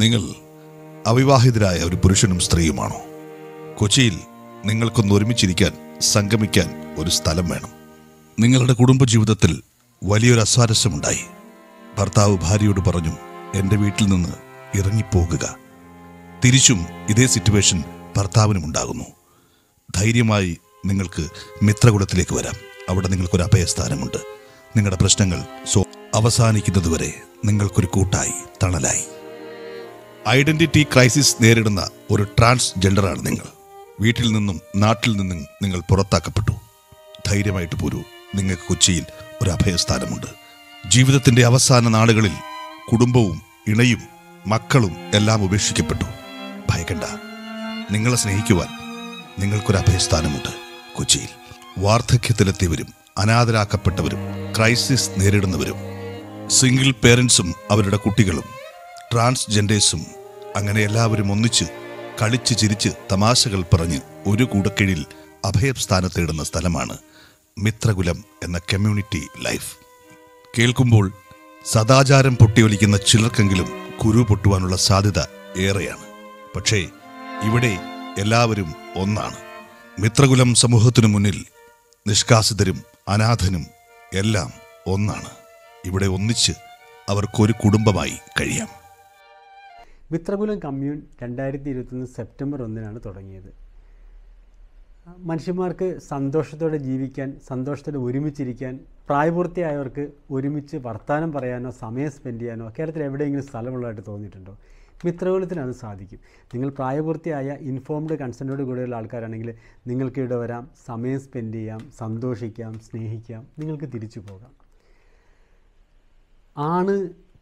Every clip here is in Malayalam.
നിങ്ങൾ അവിവാഹിതരായ ഒരു പുരുഷനും സ്ത്രീയുമാണോ കൊച്ചിയിൽ നിങ്ങൾക്കൊന്ന് ഒരുമിച്ചിരിക്കാൻ സംഗമിക്കാൻ ഒരു സ്ഥലം വേണം നിങ്ങളുടെ കുടുംബജീവിതത്തിൽ വലിയൊരു അസ്വാരസ്യമുണ്ടായി ഭർത്താവ് ഭാര്യയോട് പറഞ്ഞു എൻ്റെ വീട്ടിൽ നിന്ന് ഇറങ്ങിപ്പോകുക തിരിച്ചും ഇതേ സിറ്റുവേഷൻ ഭർത്താവിനും ഉണ്ടാകുന്നു ധൈര്യമായി നിങ്ങൾക്ക് മിത്രകുടത്തിലേക്ക് വരാം അവിടെ നിങ്ങൾക്കൊരു അഭയസ്ഥാനമുണ്ട് നിങ്ങളുടെ പ്രശ്നങ്ങൾ സോ അവസാനിക്കുന്നതുവരെ നിങ്ങൾക്കൊരു കൂട്ടായി തണലായി ഐഡന്റിറ്റി ക്രൈസിസ് നേരിടുന്ന ഒരു ട്രാൻസ്ജെൻഡറാണ് നിങ്ങൾ വീട്ടിൽ നിന്നും നാട്ടിൽ നിന്നും നിങ്ങൾ പുറത്താക്കപ്പെട്ടു ധൈര്യമായിട്ട് പോരൂ നിങ്ങൾക്ക് കൊച്ചിയിൽ ഒരു അഭയസ്ഥാനമുണ്ട് ജീവിതത്തിൻ്റെ അവസാന നാളുകളിൽ കുടുംബവും ഇണയും മക്കളും എല്ലാം ഉപേക്ഷിക്കപ്പെട്ടു ഭയക്കണ്ട നിങ്ങളെ സ്നേഹിക്കുവാൻ നിങ്ങൾക്കൊരു അഭയസ്ഥാനമുണ്ട് കൊച്ചിയിൽ വാർദ്ധക്യത്തിലെത്തിയവരും അനാഥരാക്കപ്പെട്ടവരും ക്രൈസിസ് നേരിടുന്നവരും സിംഗിൾ പേരൻസും അവരുടെ കുട്ടികളും ട്രാൻസ്ജെൻഡേഴ്സും അങ്ങനെ എല്ലാവരും ഒന്നിച്ച് കളിച്ച് ചിരിച്ച് തമാശകൾ പറഞ്ഞ് ഒരു കൂടക്കീഴിൽ അഭയസ്ഥാനം തേടുന്ന സ്ഥലമാണ് മിത്രകുലം എന്ന കമ്മ്യൂണിറ്റി ലൈഫ് കേൾക്കുമ്പോൾ സദാചാരം പൊട്ടിയൊലിക്കുന്ന ചിലർക്കെങ്കിലും കുരു പൊട്ടുവാനുള്ള സാധ്യത ഏറെയാണ് പക്ഷേ ഇവിടെ എല്ലാവരും ഒന്നാണ് മിത്രകുലം സമൂഹത്തിനു മുന്നിൽ നിഷ്കാസിതരും അനാഥനും എല്ലാം ഒന്നാണ് ഇവിടെ ഒന്നിച്ച് അവർക്കൊരു കുടുംബമായി കഴിയാം വിത്രകുലം കമ്മ്യൂൺ രണ്ടായിരത്തി ഇരുപത്തൊന്ന് സെപ്റ്റംബർ ഒന്നിനാണ് തുടങ്ങിയത് മനുഷ്യന്മാർക്ക് സന്തോഷത്തോടെ ജീവിക്കാൻ സന്തോഷത്തോടെ ഒരുമിച്ചിരിക്കാൻ പ്രായപൂർത്തിയായവർക്ക് ഒരുമിച്ച് വർത്തമാനം പറയാനോ സമയം സ്പെൻഡ് ചെയ്യാനോ കേരളത്തിൽ എവിടെയെങ്കിലും സ്ഥലമുള്ളതായിട്ട് തോന്നിയിട്ടുണ്ടോ മിത്രകുലത്തിനത് സാധിക്കും നിങ്ങൾ പ്രായപൂർത്തിയായ ഇൻഫോംഡ് കൺസെൻറ്റോട് കൂടെയുള്ള ആൾക്കാരാണെങ്കിൽ നിങ്ങൾക്ക് ഇവിടെ വരാം സമയം സ്പെൻഡ് ചെയ്യാം സന്തോഷിക്കാം സ്നേഹിക്കാം നിങ്ങൾക്ക് തിരിച്ചു പോകാം ആണ്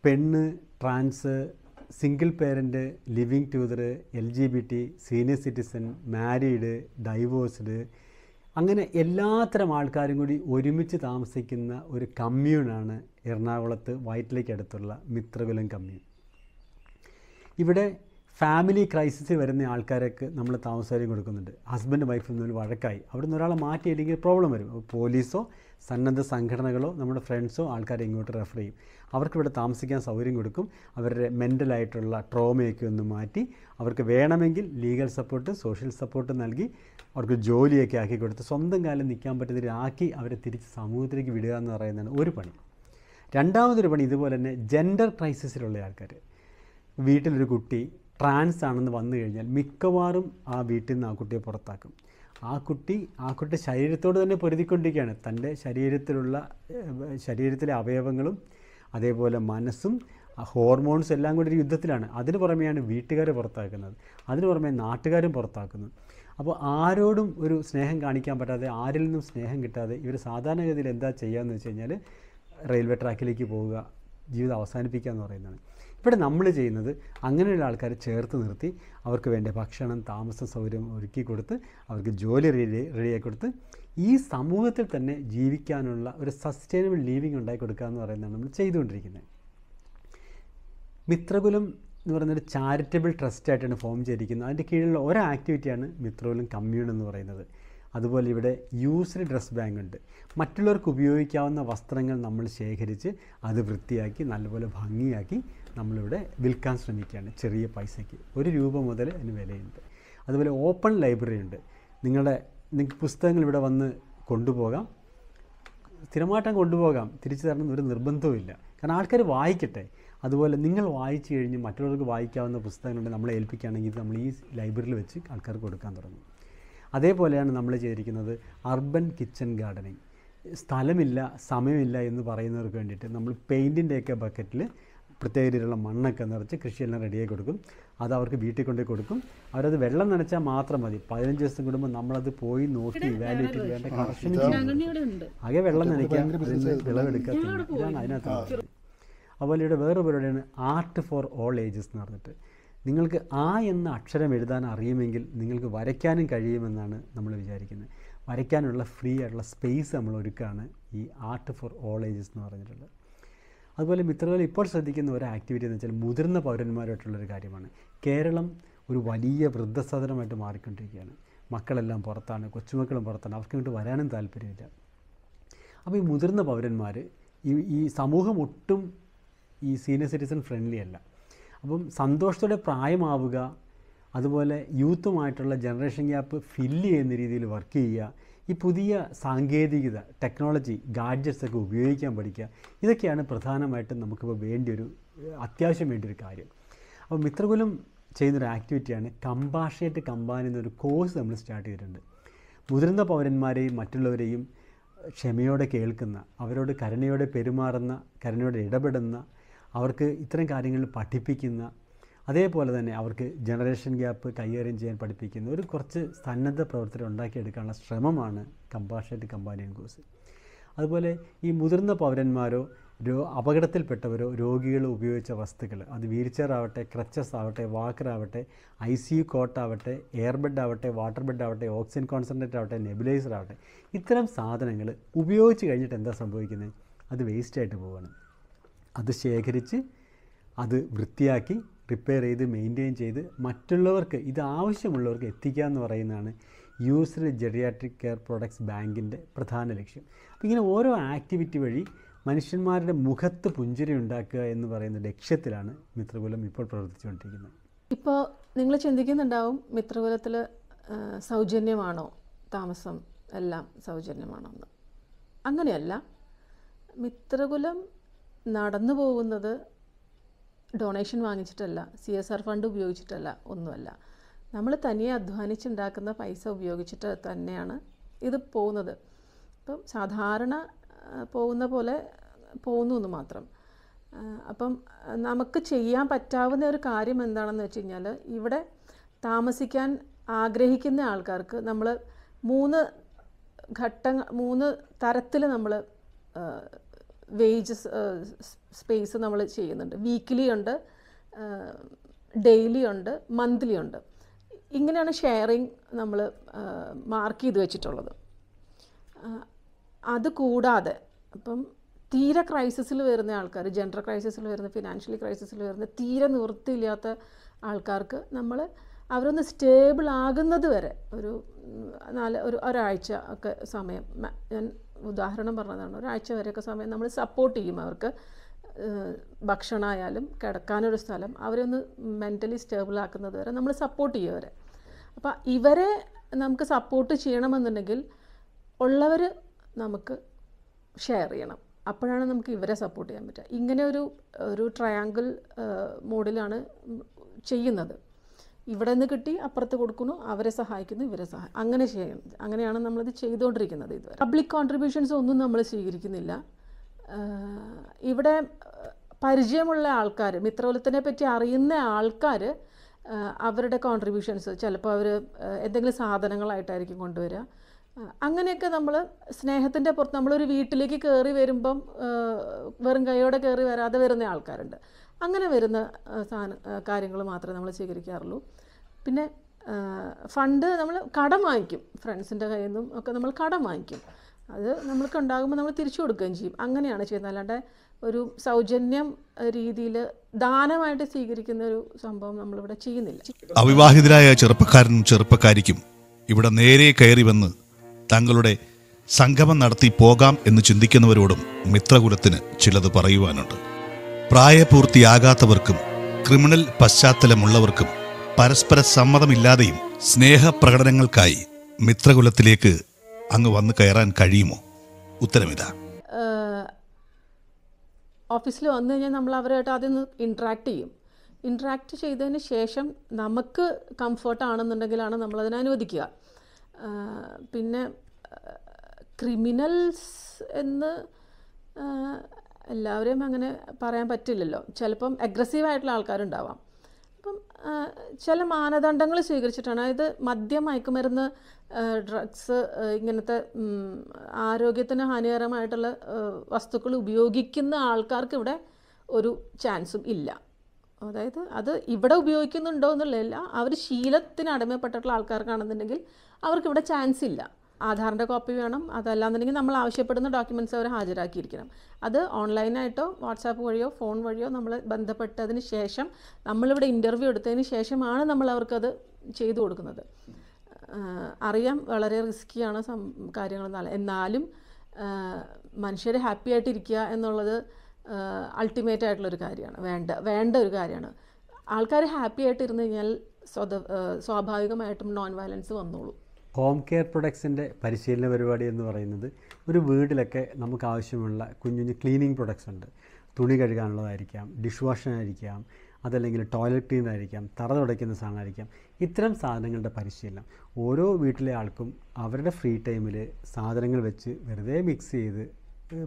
പെണ്ണ് trans single parent living together L G B T senior citizen married divorced അങ്ങനെ എല്ലാത്തരം ആൾക്കാരും കൂടി ഒരുമിച്ച് താമസിക്കുന്ന ഒരു കമ്മ്യൂണാണ് എറണാകുളത്ത് വയറ്റിലേക്ക് അടുത്തുള്ള മിത്രകുലം കമ്മ്യൂൺ ഇവിടെ ഫാമിലി ക്രൈസിസ് വരുന്ന ആൾക്കാരൊക്കെ നമ്മൾ താമസകാര്യം കൊടുക്കുന്നുണ്ട് ഹസ്ബൻഡ് വൈഫ് നിന്നൊരു വഴക്കായി അവിടെ നിന്ന് ഒരാളെ മാറ്റിയില്ലെങ്കിൽ പ്രോബ്ലം വരും പോലീസോ സന്നദ്ധ സംഘടനകളോ നമ്മുടെ ഫ്രണ്ട്സോ ആൾക്കാരെ ഇങ്ങോട്ട് റെഫർ ചെയ്യും അവർക്ക് ഇവിടെ താമസിക്കാൻ സൗകര്യം കൊടുക്കും അവരുടെ മെൻ്റലായിട്ടുള്ള ട്രോമയൊക്കെ ഒന്ന് മാറ്റി അവർക്ക് വേണമെങ്കിൽ ലീഗൽ സപ്പോർട്ട് സോഷ്യൽ സപ്പോർട്ട് നൽകി അവർക്ക് ജോലിയൊക്കെ ആക്കി കൊടുത്ത് സ്വന്തം കാലം നിൽക്കാൻ പറ്റുന്നതിലാക്കി അവരെ തിരിച്ച് സമൂഹത്തിലേക്ക് വിടുക എന്ന് പറയുന്നതാണ് ഒരു പണി രണ്ടാമതൊരു പണി ഇതുപോലെ തന്നെ ജെൻഡർ ക്രൈസിസിലുള്ള ആൾക്കാർ വീട്ടിലൊരു കുട്ടി ട്രാൻസ് ആണെന്ന് വന്നു കഴിഞ്ഞാൽ മിക്കവാറും ആ വീട്ടിൽ നിന്ന് ആ കുട്ടിയെ പുറത്താക്കും ആ കുട്ടി ആ കുട്ടി ശരീരത്തോട് തന്നെ പൊരുതിക്കൊണ്ടിരിക്കുകയാണ് തൻ്റെ ശരീരത്തിലുള്ള ശരീരത്തിലെ അവയവങ്ങളും അതേപോലെ മനസ്സും ഹോർമോൺസ് എല്ലാം കൂടി ഒരു യുദ്ധത്തിലാണ് അതിന് പുറമെയാണ് വീട്ടുകാരെ പുറത്താക്കുന്നത് അതിന് പുറമേ നാട്ടുകാരും പുറത്താക്കുന്നത് അപ്പോൾ ആരോടും ഒരു സ്നേഹം കാണിക്കാൻ പറ്റാതെ ആരിൽ നിന്നും സ്നേഹം കിട്ടാതെ ഇവർ സാധാരണഗതിയിൽ എന്താ ചെയ്യുക എന്ന് വെച്ച് കഴിഞ്ഞാൽ റെയിൽവേ ട്രാക്കിലേക്ക് പോവുക ജീവിതം അവസാനിപ്പിക്കുക എന്ന് പറയുന്നതാണ് ഇവിടെ നമ്മൾ ചെയ്യുന്നത് അങ്ങനെയുള്ള ആൾക്കാരെ ചേർത്ത് നിർത്തി അവർക്ക് വേണ്ട ഭക്ഷണം താമസ സൗകര്യം ഒരുക്കി കൊടുത്ത് അവർക്ക് ജോലി റെഡി റെഡിയാക്കി കൊടുത്ത് ഈ സമൂഹത്തിൽ തന്നെ ജീവിക്കാനുള്ള ഒരു സസ്റ്റൈനബിൾ ലീവിങ് ഉണ്ടാക്കി കൊടുക്കുക എന്ന് പറയുന്നതാണ് നമ്മൾ ചെയ്തുകൊണ്ടിരിക്കുന്നത് മിത്രകുലം എന്ന് പറയുന്നൊരു ചാരിറ്റബിൾ ട്രസ്റ്റ് ആയിട്ടാണ് ഫോം ചെയ്തിരിക്കുന്നത് അതിൻ്റെ കീഴിലുള്ള ഒരു ആക്ടിവിറ്റിയാണ് മിത്രകുലം കമ്മ്യൂൺ എന്ന് പറയുന്നത് അതുപോലെ ഇവിടെ യൂസ്ഡ് ഡ്രസ് ബാങ്ക് ഉണ്ട് മറ്റുള്ളവർക്ക് ഉപയോഗിക്കാവുന്ന വസ്ത്രങ്ങൾ നമ്മൾ ശേഖരിച്ച് അത് വൃത്തിയാക്കി നല്ലപോലെ ഭംഗിയാക്കി നമ്മളിവിടെ വിൽക്കാൻ ശ്രമിക്കുകയാണ് ചെറിയ പൈസയ്ക്ക് ഒരു രൂപ മുതൽ അതിന് വിലയുണ്ട് അതുപോലെ ഓപ്പൺ ലൈബ്രറി ഉണ്ട് നിങ്ങളുടെ നിങ്ങൾക്ക് പുസ്തകങ്ങൾ ഇവിടെ വന്ന് കൊണ്ടുപോകാം സ്ഥിരമായിട്ടും കൊണ്ടുപോകാം തിരിച്ചു തരണം ഒരു നിർബന്ധവുമില്ല കാരണം ആൾക്കാർ വായിക്കട്ടെ അതുപോലെ നിങ്ങൾ വായിച്ചു കഴിഞ്ഞ് മറ്റുള്ളവർക്ക് വായിക്കാവുന്ന പുസ്തകങ്ങളുണ്ട് നമ്മളെ ഏൽപ്പിക്കുകയാണെങ്കിൽ നമ്മൾ ഈ ലൈബ്രറിയിൽ വെച്ച് ആൾക്കാർക്ക് കൊടുക്കാൻ തുടങ്ങും അതേപോലെയാണ് നമ്മൾ ചെയ്തിരിക്കുന്നത് അർബൻ കിച്ചൺ ഗാർഡനിങ് സ്ഥലമില്ല സമയമില്ല എന്ന് പറയുന്നവർക്ക് വേണ്ടിയിട്ട് നമ്മൾ പെയിൻറ്റിൻ്റെയൊക്കെ ബക്കറ്റിൽ പ്രത്യേക രീതിയിലുള്ള മണ്ണൊക്കെ നിറച്ച് കൃഷിയെല്ലാം റെഡിയായി കൊടുക്കും അത് അവർക്ക് വീട്ടിൽ കൊണ്ടുപോയി കൊടുക്കും അവരത് വെള്ളം നനച്ചാൽ മാത്രം മതി പതിനഞ്ച് ദിവസം കൂടുമ്പോൾ നമ്മളത് പോയി നോക്കി ഇവാലുവേറ്റ് ചെയ്യേണ്ട കണക്ഷൻ ആകെ വെള്ളം നനയ്ക്കാം വിളവെടുക്കുക ഇതാണ് അതിനകത്ത് അതുപോലെ ഇവിടെ വേറെ പരിപാടിയാണ് ആർട്ട് ഫോർ ഓൾ ഏജസ് എന്ന് പറഞ്ഞിട്ട് നിങ്ങൾക്ക് ആ എന്ന അക്ഷരം എഴുതാൻ അറിയുമെങ്കിൽ നിങ്ങൾക്ക് വരയ്ക്കാനും കഴിയുമെന്നാണ് നമ്മൾ വിചാരിക്കുന്നത് വരയ്ക്കാനുള്ള ഫ്രീ ആയിട്ടുള്ള സ്പേസ് നമ്മൾ ഒരുക്കുകയാണ് ഈ ആർട്ട് ഫോർ ഓൾ ഏജസ് എന്ന് പറഞ്ഞിട്ടുള്ളത് അതുപോലെ മിത്രകൾ ഇപ്പോൾ ശ്രദ്ധിക്കുന്ന ഒരു ആക്ടിവിറ്റി എന്ന് വെച്ചാൽ മുതിർന്ന പൗരന്മാരായിട്ടുള്ളൊരു കാര്യമാണ് കേരളം ഒരു വലിയ വൃദ്ധസദനമായിട്ട് മാറിക്കൊണ്ടിരിക്കുകയാണ് മക്കളെല്ലാം പുറത്താണ് കൊച്ചുമക്കളും പുറത്താണ് അവർക്ക് ഇങ്ങോട്ട് വരാനും താല്പര്യമില്ല അപ്പോൾ ഈ മുതിർന്ന പൗരന്മാർ ഈ ഈ സമൂഹം ഒട്ടും ഈ സീനിയർ സിറ്റിസൺ ഫ്രണ്ട്ലി അല്ല അപ്പം സന്തോഷത്തോടെ പ്രായമാവുക അതുപോലെ യൂത്തുമായിട്ടുള്ള ജനറേഷൻ ഗ്യാപ്പ് ഫില്ല് ചെയ്യുന്ന രീതിയിൽ വർക്ക് ചെയ്യുക ഈ പുതിയ സാങ്കേതികത ടെക്നോളജി ഗാഡ്ജറ്റ്സ് ഒക്കെ ഉപയോഗിക്കാൻ പഠിക്കുക ഇതൊക്കെയാണ് പ്രധാനമായിട്ടും നമുക്കിപ്പോൾ വേണ്ടിയൊരു അത്യാവശ്യം വേണ്ടിയൊരു കാര്യം അപ്പോൾ മിത്രകുലം ചെയ്യുന്നൊരു ആക്ടിവിറ്റിയാണ് കമ്പാഷേറ്റ് കമ്പാൻ എന്നൊരു കോഴ്സ് നമ്മൾ സ്റ്റാർട്ട് ചെയ്തിട്ടുണ്ട് മുതിർന്ന പൗരന്മാരെയും മറ്റുള്ളവരെയും ക്ഷമയോടെ കേൾക്കുന്ന അവരോട് കരുണയോടെ പെരുമാറുന്ന കരുണയോടെ ഇടപെടുന്ന അവർക്ക് ഇത്തരം കാര്യങ്ങൾ പഠിപ്പിക്കുന്ന അതേപോലെ തന്നെ അവർക്ക് ജനറേഷൻ ഗ്യാപ്പ് കൈകാര്യം ചെയ്യാൻ പഠിപ്പിക്കുന്ന ഒരു കുറച്ച് സന്നദ്ധ പ്രവർത്തനം ഉണ്ടാക്കിയെടുക്കാനുള്ള ശ്രമമാണ് കമ്പാർഷ്യേറ്റ് കമ്പാനിയൻ കോഴ്സ് അതുപോലെ ഈ മുതിർന്ന പൗരന്മാരോ രോ അപകടത്തിൽപ്പെട്ടവരോ രോഗികൾ ഉപയോഗിച്ച വസ്തുക്കൾ അത് വീൽചെയർ ആവട്ടെ ക്രച്ചസ് ആവട്ടെ വാക്കറാവട്ടെ ഐ സി യു കോട്ടാവട്ടെ ബെഡ് ആവട്ടെ വാട്ടർ ബെഡ് ആവട്ടെ ഓക്സിജൻ കോൺസെൻട്രേറ്റ് ആവട്ടെ നെബുലൈസർ ആവട്ടെ ഇത്തരം സാധനങ്ങൾ ഉപയോഗിച്ച് കഴിഞ്ഞിട്ട് എന്താ സംഭവിക്കുന്നത് അത് വേസ്റ്റായിട്ട് പോവുകയാണ് അത് ശേഖരിച്ച് അത് വൃത്തിയാക്കി പ്രിപ്പയർ ചെയ്ത് മെയിൻറ്റെയിൻ ചെയ്ത് മറ്റുള്ളവർക്ക് ഇത് ആവശ്യമുള്ളവർക്ക് എത്തിക്കുക എന്ന് പറയുന്നതാണ് യൂസ്ഡ് ജെറിയാട്രിക് കെയർ പ്രോഡക്ട്സ് ബാങ്കിൻ്റെ പ്രധാന ലക്ഷ്യം അപ്പോൾ ഇങ്ങനെ ഓരോ ആക്ടിവിറ്റി വഴി മനുഷ്യന്മാരുടെ മുഖത്ത് പുഞ്ചിരി ഉണ്ടാക്കുക എന്ന് പറയുന്ന ലക്ഷ്യത്തിലാണ് മിത്രകുലം ഇപ്പോൾ പ്രവർത്തിച്ചുകൊണ്ടിരിക്കുന്നത് ഇപ്പോൾ നിങ്ങൾ ചിന്തിക്കുന്നുണ്ടാവും മിത്രകുലത്തിൽ സൗജന്യമാണോ താമസം എല്ലാം സൗജന്യമാണോ എന്ന് അങ്ങനെയല്ല മിത്രകുലം നടന്നു പോകുന്നത് ഡൊണേഷൻ വാങ്ങിച്ചിട്ടല്ല സി എസ് ആർ ഫണ്ട് ഉപയോഗിച്ചിട്ടല്ല ഒന്നുമല്ല നമ്മൾ തനിയെ അധ്വാനിച്ചുണ്ടാക്കുന്ന പൈസ ഉപയോഗിച്ചിട്ട് തന്നെയാണ് ഇത് പോകുന്നത് അപ്പം സാധാരണ പോകുന്ന പോലെ പോകുന്നു എന്ന് മാത്രം അപ്പം നമുക്ക് ചെയ്യാൻ പറ്റാവുന്ന ഒരു കാര്യം എന്താണെന്ന് വെച്ച് കഴിഞ്ഞാൽ ഇവിടെ താമസിക്കാൻ ആഗ്രഹിക്കുന്ന ആൾക്കാർക്ക് നമ്മൾ മൂന്ന് ഘട്ടങ്ങൾ മൂന്ന് തരത്തിൽ നമ്മൾ വേജസ് സ്പേസ് നമ്മൾ ചെയ്യുന്നുണ്ട് വീക്കിലി ഉണ്ട് ഡെയിലി ഉണ്ട് മന്ത്ലി ഉണ്ട് ഇങ്ങനെയാണ് ഷെയറിങ് നമ്മൾ മാർക്ക് ചെയ്ത് വെച്ചിട്ടുള്ളത് അത് കൂടാതെ അപ്പം തീരെ ക്രൈസിസിൽ വരുന്ന ആൾക്കാർ ജെൻഡർ ക്രൈസിസിൽ വരുന്ന ഫിനാൻഷ്യലി ക്രൈസിസിൽ വരുന്ന തീരെ നിവൃത്തിയില്ലാത്ത ആൾക്കാർക്ക് നമ്മൾ അവരൊന്ന് സ്റ്റേബിൾ ആകുന്നത് വരെ ഒരു നാല് ഒരു ഒരാഴ്ച ഒക്കെ സമയം ഞാൻ ഉദാഹരണം പറഞ്ഞതാണ് ഒരാഴ്ച വരെയൊക്കെ സമയം നമ്മൾ സപ്പോർട്ട് ചെയ്യും അവർക്ക് ഭക്ഷണമായാലും കിടക്കാനൊരു സ്ഥലം അവരെ ഒന്ന് മെൻ്റലി സ്റ്റേബിൾ ആക്കുന്നത് വരെ നമ്മൾ സപ്പോർട്ട് ചെയ്യും അവരെ അപ്പോൾ ഇവരെ നമുക്ക് സപ്പോർട്ട് ചെയ്യണമെന്നുണ്ടെങ്കിൽ ഉള്ളവർ നമുക്ക് ഷെയർ ചെയ്യണം അപ്പോഴാണ് നമുക്ക് ഇവരെ സപ്പോർട്ട് ചെയ്യാൻ പറ്റുക ഇങ്ങനെ ഒരു ഒരു ട്രയാങ്കിൾ മോഡിലാണ് ചെയ്യുന്നത് ഇവിടെ നിന്ന് കിട്ടി അപ്പുറത്ത് കൊടുക്കുന്നു അവരെ സഹായിക്കുന്നു ഇവരെ സഹായം അങ്ങനെ ചെയ്യണം അങ്ങനെയാണ് നമ്മളത് ചെയ്തുകൊണ്ടിരിക്കുന്നത് ഇതുവരെ പബ്ലിക് കോൺട്രിബ്യൂഷൻസ് ഒന്നും നമ്മൾ സ്വീകരിക്കുന്നില്ല ഇവിടെ പരിചയമുള്ള ആൾക്കാർ മിത്രവലത്തിനെ പറ്റി അറിയുന്ന ആൾക്കാർ അവരുടെ കോൺട്രിബ്യൂഷൻസ് ചിലപ്പോൾ അവർ എന്തെങ്കിലും സാധനങ്ങളായിട്ടായിരിക്കും കൊണ്ടുവരിക അങ്ങനെയൊക്കെ നമ്മൾ സ്നേഹത്തിൻ്റെ പുറത്ത് നമ്മളൊരു വീട്ടിലേക്ക് കയറി വരുമ്പം വെറും കൈയോടെ കയറി വരാതെ വരുന്ന ആൾക്കാരുണ്ട് അങ്ങനെ വരുന്ന സാധന കാര്യങ്ങൾ മാത്രമേ നമ്മൾ സ്വീകരിക്കാറുള്ളൂ പിന്നെ ഫണ്ട് നമ്മൾ കടം വാങ്ങിക്കും ഫ്രണ്ട്സിൻ്റെ കയ്യിൽ നിന്നും ഒക്കെ നമ്മൾ കടം വാങ്ങിക്കും അത് നമ്മൾക്ക് ഉണ്ടാകുമ്പോൾ നമ്മൾ തിരിച്ചു കൊടുക്കുകയും ചെയ്യും അങ്ങനെയാണ് ചെയ്യുന്നത് അല്ലാണ്ട് ഒരു സൗജന്യം രീതിയിൽ ദാനമായിട്ട് സ്വീകരിക്കുന്ന ഒരു സംഭവം നമ്മളിവിടെ ചെയ്യുന്നില്ല അവിവാഹിതരായ ചെറുപ്പക്കാരനും ചെറുപ്പക്കാരിക്കും ഇവിടെ നേരെ കയറി വന്ന് തങ്ങളുടെ സംഗമം നടത്തി പോകാം എന്ന് ചിന്തിക്കുന്നവരോടും മിത്രകുലത്തിന് ചിലത് പറയുവാനുണ്ട് പ്രായപൂർത്തിയാകാത്തവർക്കും ക്രിമിനൽ പശ്ചാത്തലമുള്ളവർക്കും പരസ്പര സമ്മതമില്ലാതെയും സ്നേഹപ്രകടനങ്ങൾക്കായി മിത്രകുലത്തിലേക്ക് അങ്ങ് വന്നു കയറാൻ കഴിയുമോ ഉത്തരമിതാ ഓഫീസിൽ വന്നു കഴിഞ്ഞാൽ നമ്മൾ അവരായിട്ട് ആദ്യം ഇൻട്രാക്ട് ചെയ്യും ഇൻട്രാക്ട് ചെയ്തതിന് ശേഷം നമുക്ക് കംഫർട്ട് ആണെന്നുണ്ടെങ്കിലാണ് നമ്മളതിനെ അനുവദിക്കുക പിന്നെ ക്രിമിനൽസ് എന്ന് എല്ലാവരെയും അങ്ങനെ പറയാൻ പറ്റില്ലല്ലോ ചിലപ്പം അഗ്രസീവായിട്ടുള്ള ആൾക്കാരുണ്ടാവാം അപ്പം ചില മാനദണ്ഡങ്ങൾ സ്വീകരിച്ചിട്ടാണ് അതായത് മദ്യം മയക്കുമരുന്ന് ഡ്രഗ്സ് ഇങ്ങനത്തെ ആരോഗ്യത്തിന് ഹാനികരമായിട്ടുള്ള വസ്തുക്കൾ ഉപയോഗിക്കുന്ന ആൾക്കാർക്ക് ഇവിടെ ഒരു ചാൻസും ഇല്ല അതായത് അത് ഇവിടെ ഉപയോഗിക്കുന്നുണ്ടോ എന്നുള്ളതല്ല അവർ ശീലത്തിന് അടിമപ്പെട്ടിട്ടുള്ള ആൾക്കാർക്കാണെന്നുണ്ടെങ്കിൽ അവർക്ക് ഇവിടെ ചാൻസ് ഇല്ല ആധാറിൻ്റെ കോപ്പി വേണം അതല്ലാന്നുണ്ടെങ്കിൽ നമ്മൾ ആവശ്യപ്പെടുന്ന ഡോക്യുമെൻറ്റ്സ് അവർ ഹാജരാക്കിയിരിക്കണം അത് ഓൺലൈനായിട്ടോ വാട്സാപ്പ് വഴിയോ ഫോൺ വഴിയോ നമ്മൾ ബന്ധപ്പെട്ടതിന് ശേഷം നമ്മളിവിടെ ഇൻ്റർവ്യൂ എടുത്തതിന് ശേഷമാണ് നമ്മൾ അവർക്കത് ചെയ്തു കൊടുക്കുന്നത് അറിയാം വളരെ റിസ്കിയാണ് സം കാര്യങ്ങളെന്നാൽ എന്നാലും മനുഷ്യർ ഹാപ്പി ആയിട്ടിരിക്കുക എന്നുള്ളത് അൾട്ടിമേറ്റ് ആയിട്ടുള്ളൊരു കാര്യമാണ് വേണ്ട വേണ്ട ഒരു കാര്യമാണ് ആൾക്കാർ ഹാപ്പി ആയിട്ടിരുന്നു കഴിഞ്ഞാൽ സ്വത സ്വാഭാവികമായിട്ടും നോൺ വയലൻസ് വന്നോളൂ ഹോം കെയർ പ്രൊഡക്ട്സിൻ്റെ പരിശീലന പരിപാടി എന്ന് പറയുന്നത് ഒരു വീട്ടിലൊക്കെ നമുക്ക് ആവശ്യമുള്ള കുഞ്ഞു കുഞ്ഞു ക്ലീനിങ് പ്രൊഡക്ട്സ് ഉണ്ട് തുണി കഴുകാനുള്ളതായിരിക്കാം ഡിഷ് വാഷനായിരിക്കാം അതല്ലെങ്കിൽ ടോയ്ലറ്റ് ക്ലീനായിരിക്കാം തറ തുടയ്ക്കുന്ന സാധനമായിരിക്കാം ഇത്തരം സാധനങ്ങളുടെ പരിശീലനം ഓരോ വീട്ടിലെ ആൾക്കും അവരുടെ ഫ്രീ ടൈമിൽ സാധനങ്ങൾ വെച്ച് വെറുതെ മിക്സ് ചെയ്ത്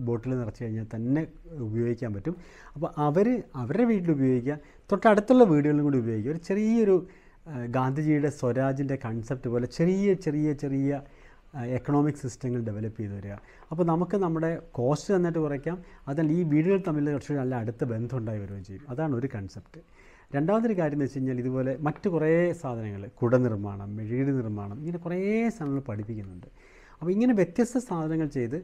ബോട്ടിൽ നിറച്ച് കഴിഞ്ഞാൽ തന്നെ ഉപയോഗിക്കാൻ പറ്റും അപ്പോൾ അവർ അവരുടെ വീട്ടിൽ ഉപയോഗിക്കുക തൊട്ടടുത്തുള്ള വീടുകളിലും കൂടി ഉപയോഗിക്കുക ഒരു ചെറിയൊരു ഗാന്ധിജിയുടെ സ്വരാജിൻ്റെ കൺസെപ്റ്റ് പോലെ ചെറിയ ചെറിയ ചെറിയ എക്കണോമിക് സിസ്റ്റങ്ങൾ ഡെവലപ്പ് ചെയ്തു വരിക അപ്പോൾ നമുക്ക് നമ്മുടെ കോസ്റ്റ് തന്നിട്ട് കുറയ്ക്കാം അതല്ല ഈ വീടുകൾ തമ്മിൽ കുറച്ചുകൂടി നല്ല അടുത്ത ബന്ധം ഉണ്ടായി വരികയും ചെയ്യും അതാണ് ഒരു കൺസെപ്റ്റ് രണ്ടാമതൊരു കാര്യം എന്ന് വെച്ച് കഴിഞ്ഞാൽ ഇതുപോലെ മറ്റ് കുറേ സാധനങ്ങൾ കുടനിർമ്മാണം നിർമ്മാണം മെഴുകിടി നിർമ്മാണം ഇങ്ങനെ കുറേ സാധനങ്ങൾ പഠിപ്പിക്കുന്നുണ്ട് അപ്പോൾ ഇങ്ങനെ വ്യത്യസ്ത സാധനങ്ങൾ ചെയ്ത്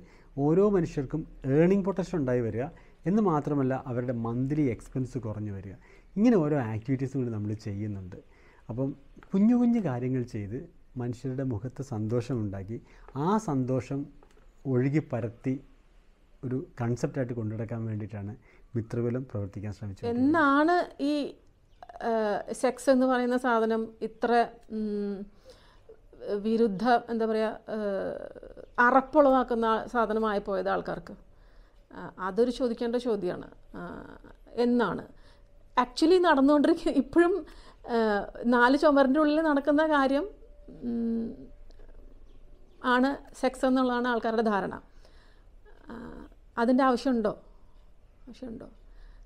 ഓരോ മനുഷ്യർക്കും ഏണിംഗ് പൊട്ടൻഷ്യൽ ഉണ്ടായി വരിക എന്ന് മാത്രമല്ല അവരുടെ മന്ത്ലി എക്സ്പെൻസ് കുറഞ്ഞു വരിക ഇങ്ങനെ ഓരോ ആക്ടിവിറ്റീസും കൂടി നമ്മൾ ചെയ്യുന്നുണ്ട് അപ്പം കുഞ്ഞു കുഞ്ഞു കാര്യങ്ങൾ ചെയ്ത് മനുഷ്യരുടെ മുഖത്ത് സന്തോഷമുണ്ടാക്കി ആ സന്തോഷം ഒഴുകി പരത്തി ഒരു കൺസെപ്റ്റായിട്ട് കൊണ്ടുനടക്കാൻ വേണ്ടിയിട്ടാണ് മിത്രകുലം പ്രവർത്തിക്കാൻ ശ്രമിച്ചത് എന്നാണ് ഈ സെക്സ് എന്ന് പറയുന്ന സാധനം ഇത്ര വിരുദ്ധ എന്താ പറയുക അറപ്പുളവാക്കുന്ന സാധനമായി പോയത് ആൾക്കാർക്ക് അതൊരു ചോദിക്കേണ്ട ചോദ്യമാണ് എന്നാണ് ആക്ച്വലി നടന്നുകൊണ്ടിരിക്കുന്ന ഇപ്പോഴും നാല് ചുമറിൻ്റെ ഉള്ളിൽ നടക്കുന്ന കാര്യം ആണ് സെക്സ് എന്നുള്ളതാണ് ആൾക്കാരുടെ ധാരണ അതിൻ്റെ ആവശ്യമുണ്ടോ ആവശ്യമുണ്ടോ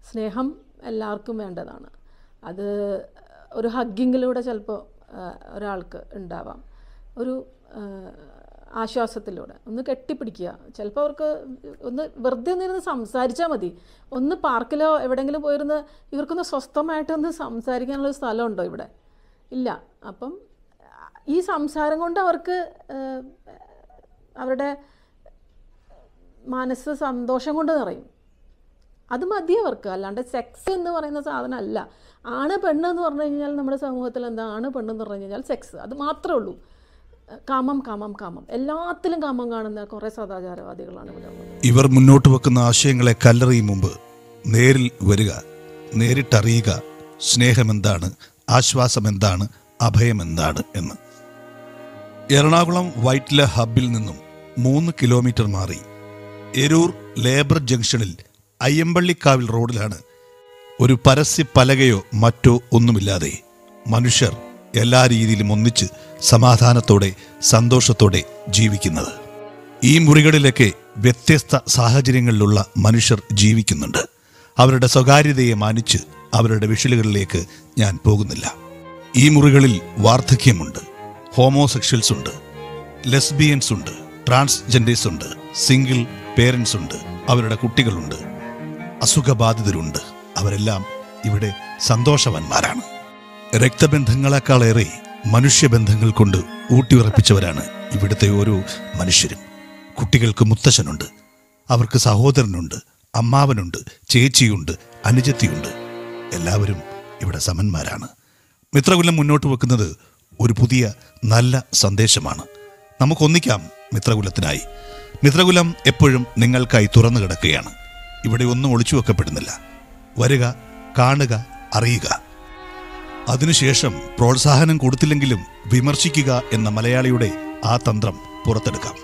സ്നേഹം എല്ലാവർക്കും വേണ്ടതാണ് അത് ഒരു ഹഗ്ഗിങ്ങിലൂടെ ചിലപ്പോൾ ഒരാൾക്ക് ഉണ്ടാവാം ഒരു ആശ്വാസത്തിലൂടെ ഒന്ന് കെട്ടിപ്പിടിക്കുക ചിലപ്പോൾ അവർക്ക് ഒന്ന് വെറുതെ ഒന്നിരുന്ന് സംസാരിച്ചാൽ മതി ഒന്ന് പാർക്കിലോ എവിടെയെങ്കിലും പോയിരുന്ന് ഇവർക്കൊന്ന് സ്വസ്ഥമായിട്ടൊന്ന് സംസാരിക്കാനുള്ള സ്ഥലമുണ്ടോ ഇവിടെ ഇല്ല അപ്പം ഈ സംസാരം കൊണ്ട് അവർക്ക് അവരുടെ മനസ്സ് സന്തോഷം കൊണ്ട് നിറയും അത് മതി അവർക്ക് അല്ലാണ്ട് സെക്സ് എന്ന് പറയുന്ന സാധനം അല്ല ആണ് പെണ്ണ് എന്ന് പറഞ്ഞു കഴിഞ്ഞാൽ നമ്മുടെ സമൂഹത്തിൽ എന്താ ആണ് പെണ്ണ് എന്ന് പറഞ്ഞു കഴിഞ്ഞാൽ സെക്സ് അത് മാത്രമേ ഉള്ളൂ കാമം കാമം കാമം എല്ലാത്തിലും കാമം കാണുന്ന കുറേ സദാചാരവാദികളാണ് ഇവർ മുന്നോട്ട് വെക്കുന്ന ആശയങ്ങളെ കല്ലെറിയും മുമ്പ് നേരിൽ വരിക നേരിട്ടറിയുക സ്നേഹമെന്താണ് ആശ്വാസം എന്താണ് അഭയം എന്താണ് എന്ന് എറണാകുളം വൈറ്റ്ല ഹബിൽ നിന്നും മൂന്ന് കിലോമീറ്റർ മാറി എരൂർ ലേബർ ജംഗ്ഷനിൽ അയ്യമ്പള്ളിക്കാവിൽ റോഡിലാണ് ഒരു പരസ്യ പലകയോ മറ്റോ ഒന്നുമില്ലാതെ മനുഷ്യർ എല്ലാ രീതിയിലും ഒന്നിച്ച് സമാധാനത്തോടെ സന്തോഷത്തോടെ ജീവിക്കുന്നത് ഈ മുറികളിലൊക്കെ വ്യത്യസ്ത സാഹചര്യങ്ങളിലുള്ള മനുഷ്യർ ജീവിക്കുന്നുണ്ട് അവരുടെ സ്വകാര്യതയെ മാനിച്ച് അവരുടെ വിഷലുകളിലേക്ക് ഞാൻ പോകുന്നില്ല ഈ മുറികളിൽ വാർദ്ധക്യമുണ്ട് ഹോമോസെക്ഷൽസ് ഉണ്ട് ലെസ്ബിയൻസ് ഉണ്ട് ട്രാൻസ്ജെൻഡേഴ്സ് ഉണ്ട് സിംഗിൾ പേരൻസ് ഉണ്ട് അവരുടെ കുട്ടികളുണ്ട് അസുഖബാധിതരുണ്ട് അവരെല്ലാം ഇവിടെ സന്തോഷവന്മാരാണ് രക്തബന്ധങ്ങളെക്കാളേറെ മനുഷ്യബന്ധങ്ങൾ കൊണ്ട് ഊട്ടിയുറപ്പിച്ചവരാണ് ഇവിടുത്തെ ഓരോ മനുഷ്യരും കുട്ടികൾക്ക് മുത്തശ്ശനുണ്ട് അവർക്ക് സഹോദരനുണ്ട് അമ്മാവനുണ്ട് ചേച്ചിയുണ്ട് അനുജത്തിയുണ്ട് എല്ലാവരും ഇവിടെ സമന്മാരാണ് മിത്രകുലം മുന്നോട്ട് വെക്കുന്നത് ഒരു പുതിയ നല്ല സന്ദേശമാണ് നമുക്കൊന്നിക്കാം മിത്രകുലത്തിനായി മിത്രകുലം എപ്പോഴും നിങ്ങൾക്കായി തുറന്നു കിടക്കുകയാണ് ഇവിടെ ഒന്നും ഒളിച്ചു വെക്കപ്പെടുന്നില്ല വരിക കാണുക അറിയുക അതിനുശേഷം പ്രോത്സാഹനം കൊടുത്തില്ലെങ്കിലും വിമർശിക്കുക എന്ന മലയാളിയുടെ ആ തന്ത്രം പുറത്തെടുക്കാം